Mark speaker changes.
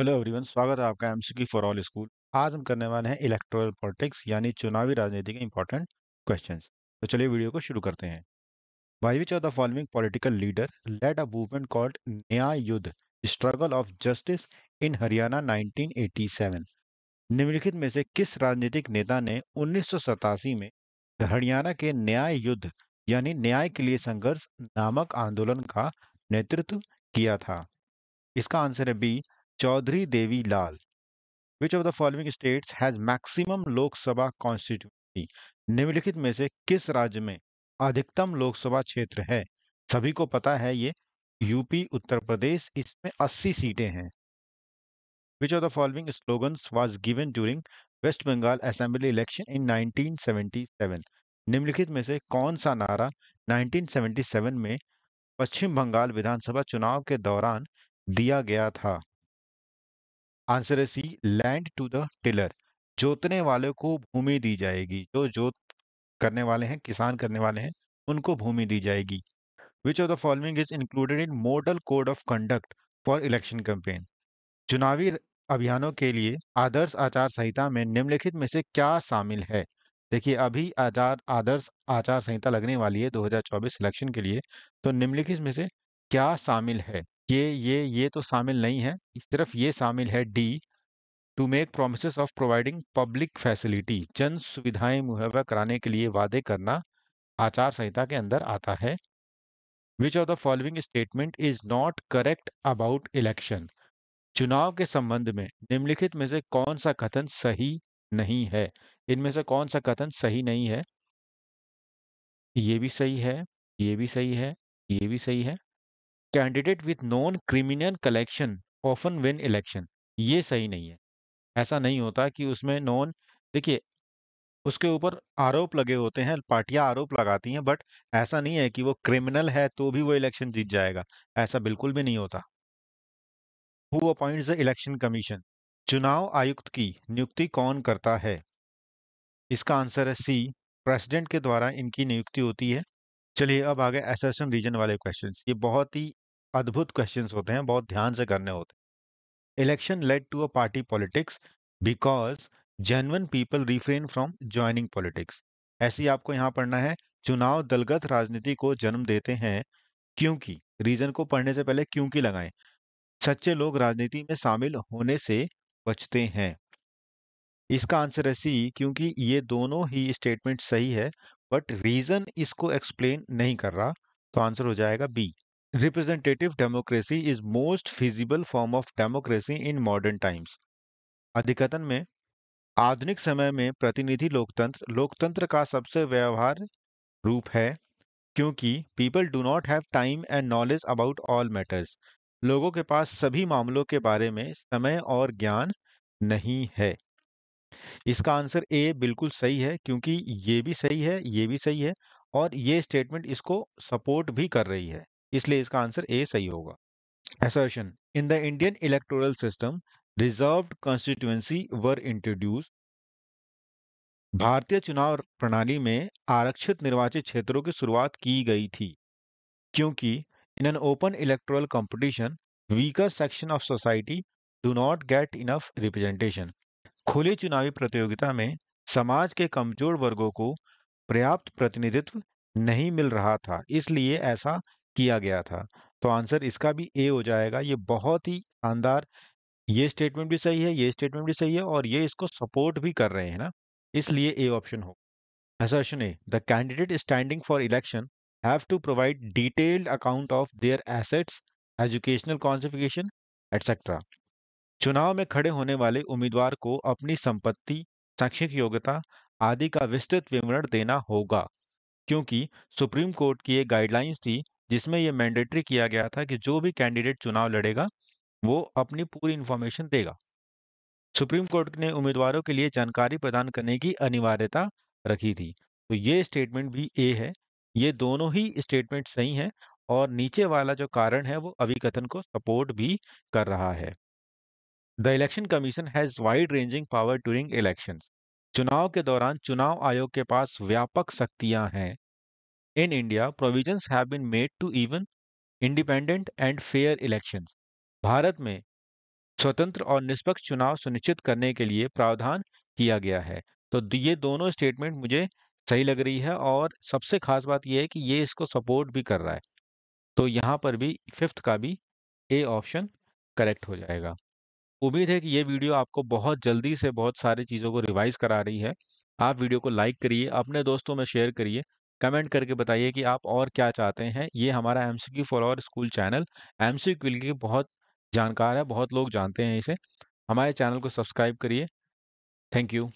Speaker 1: hello everyone स्वागत है आपका एमसीक्यू फॉर ऑल स्कूल आज हम करने वाले हैं इलेक्टोरल पॉलिटिक्स यानी चुनावी राजनीति के इंपॉर्टेंट क्वेश्चंस तो चलिए वीडियो को शुरू करते हैं by which of the following political leader led a movement called Nyay Yudh struggle of justice in Haryana nineteen निम्नलिखित में से किस राजनीतिक नेता ने उन्नीस में हरियाणा के न्याय युद्ध यानी न्याय के लिए संघर्ष नामक आंदोलन का नेतृत्व किया था इसका आंसर है B Chaudhary Devi Lal which of the following states has maximum Lok Sabha constituency निम्नलिखित में से किस राज्य में अधिकतम लोकसभा क्षेत्र है सभी को पता है ये यूपी उत्तर प्रदेश इसमें 80 सीटें हैं which of the following slogan was given during West Bengal assembly election in 1977 निम्नलिखित में से कौन सा नारा 1977 में पश्चिम बंगाल विधानसभा चुनाव के दौरान दिया गया था आंसर है C land to the tiller जोतने वाले को भूमि दी जाएगी जो जोत करने वाले हैं किसान करने वाले हैं उनको भूमि दी जाएगी which of the following is included in model code of conduct for election campaign चुनावी अभियानों के लिए आदर्श आचार संहिता में निम्नलिखित में से क्या शामिल है देखिए अभी आचार आदर्श आचार संहिता लगने वाली है 2024 इलेक्शन के लिए तो निम्नलिखित में से क्या शामिल है ये ये ये तो शामिल नहीं है सिर्फ ये शामिल है D to make promise of providing public facility जन सुविधाएं मुहैया कराने के लिए वादे करना आचार संहिता के अंदर आता है which of the following statement is not correct about election चुनाव के संबंध में निम्नलिखित में से कौन सा कथन सही नहीं है इनमें से कौन सा कथन सही नहीं है ये भी सही है ये भी सही है ये भी सही है candidate with non criminal collection often win election ये सही नहीं है ऐसा नहीं होता कि उसमें नॉन देखिए उसके ऊपर आरोप लगे होते हैं पार्टियां आरोप लगाती हैं बट ऐसा नहीं है कि वो क्रिमिनल है तो भी वो इलेक्शन जीत जाएगा ऐसा बिल्कुल भी नहीं होता हु अपॉइंट इलेक्शन कमीशन चुनाव आयुक्त की नियुक्ति कौन करता है इसका आंसर है सी प्रेसिडेंट के द्वारा इनकी नियुक्ति होती है चलिए अब आगे गए एसर्शन रीजन वाले क्वेश्चन ये बहुत ही अद्भुत क्वेश्चन होते हैं बहुत ध्यान से करने होते हैं election led to a party politics because genuine people refrain from joining politics ऐसी आपको यहाँ पढ़ना है चुनाव दलगत राजनीति को जन्म देते हैं क्योंकि रीजन को पढ़ने से पहले क्योंकि लगाएं सच्चे लोग राजनीति में शामिल होने से बचते हैं इसका आंसर है सी क्योंकि ये दोनों ही स्टेटमेंट सही है बट रीजन इसको एक्सप्लेन नहीं कर रहा तो आंसर हो जाएगा B representative democracy is most feasible form of democracy in modern times अधिकतन में आधुनिक समय में प्रतिनिधि लोकतंत्र लोकतंत्र का सबसे व्यवहार रूप है क्योंकि people do not have time and knowledge about all matters लोगों के पास सभी मामलों के बारे में समय और ज्ञान नहीं है इसका आंसर ए बिल्कुल सही है क्योंकि ये भी सही है ये भी सही है और ये स्टेटमेंट इसको सपोर्ट भी कर रही है इसलिए इसका आंसर ए सही होगा assertion in the Indian electoral system reserve constituency were introduce भारतीय चुनाव प्रणाली में आरक्षित निर्वाचित क्षेत्रों की शुरुआत की गई थी क्योंकि in an open electoral competition weaker section of society do not get enough representation खुली चुनावी प्रतियोगिता में समाज के कमजोर वर्गों को पर्याप्त प्रतिनिधित्व नहीं मिल रहा था इसलिए ऐसा किया गया था तो आंसर इसका भी ए हो जाएगा ये बहुत ही शानदार ये स्टेटमेंट भी सही है ये स्टेटमेंट भी सही है और ये इसको सपोर्ट भी कर रहे हैं ना इसलिए ए ऑप्शन हो assertion A the candidate standing for election have to provide detailed account of their assets educational qualification etcetera चुनाव में खड़े होने वाले उम्मीदवार को अपनी संपत्ति शैक्षिक योग्यता आदि का विस्तृत विवरण देना होगा क्योंकि सुप्रीम कोर्ट की एक गाइडलाइंस थी जिसमें यह मैंडेटरी किया गया था कि जो भी कैंडिडेट चुनाव लड़ेगा वो अपनी पूरी इंफॉर्मेशन देगा सुप्रीम कोर्ट ने उम्मीदवारों के लिए जानकारी प्रदान करने की अनिवार्यता रखी थी तो ये स्टेटमेंट भी ए है ये दोनों ही स्टेटमेंट सही हैं और नीचे वाला जो कारण है वो अभिकथन को सपोर्ट भी कर रहा है the Election Commission has wide ranging power during election चुनाव के दौरान चुनाव आयोग के पास व्यापक शक्तियां हैं in India provisions have been made to even independent and fair election भारत में स्वतंत्र और निष्पक्ष चुनाव सुनिश्चित करने के लिए प्रावधान किया गया है तो ये दोनों स्टेटमेंट मुझे सही लग रही है और सबसे खास बात यह है कि ये इसको सपोर्ट भी कर रहा है तो यहाँ पर भी फिफ्थ का भी ए ऑप्शन करेक्ट हो जाएगा उम्मीद है कि ये वीडियो आपको बहुत जल्दी से बहुत सारी चीज़ों को रिवाइज करा रही है आप वीडियो को लाइक करिए अपने दोस्तों में शेयर करिए कमेंट करके बताइए कि आप और क्या चाहते हैं ये हमारा एम सी फॉर और स्कूल चैनल एम सी की बहुत जानकार है बहुत लोग जानते हैं इसे हमारे चैनल को सब्सक्राइब करिए थैंक यू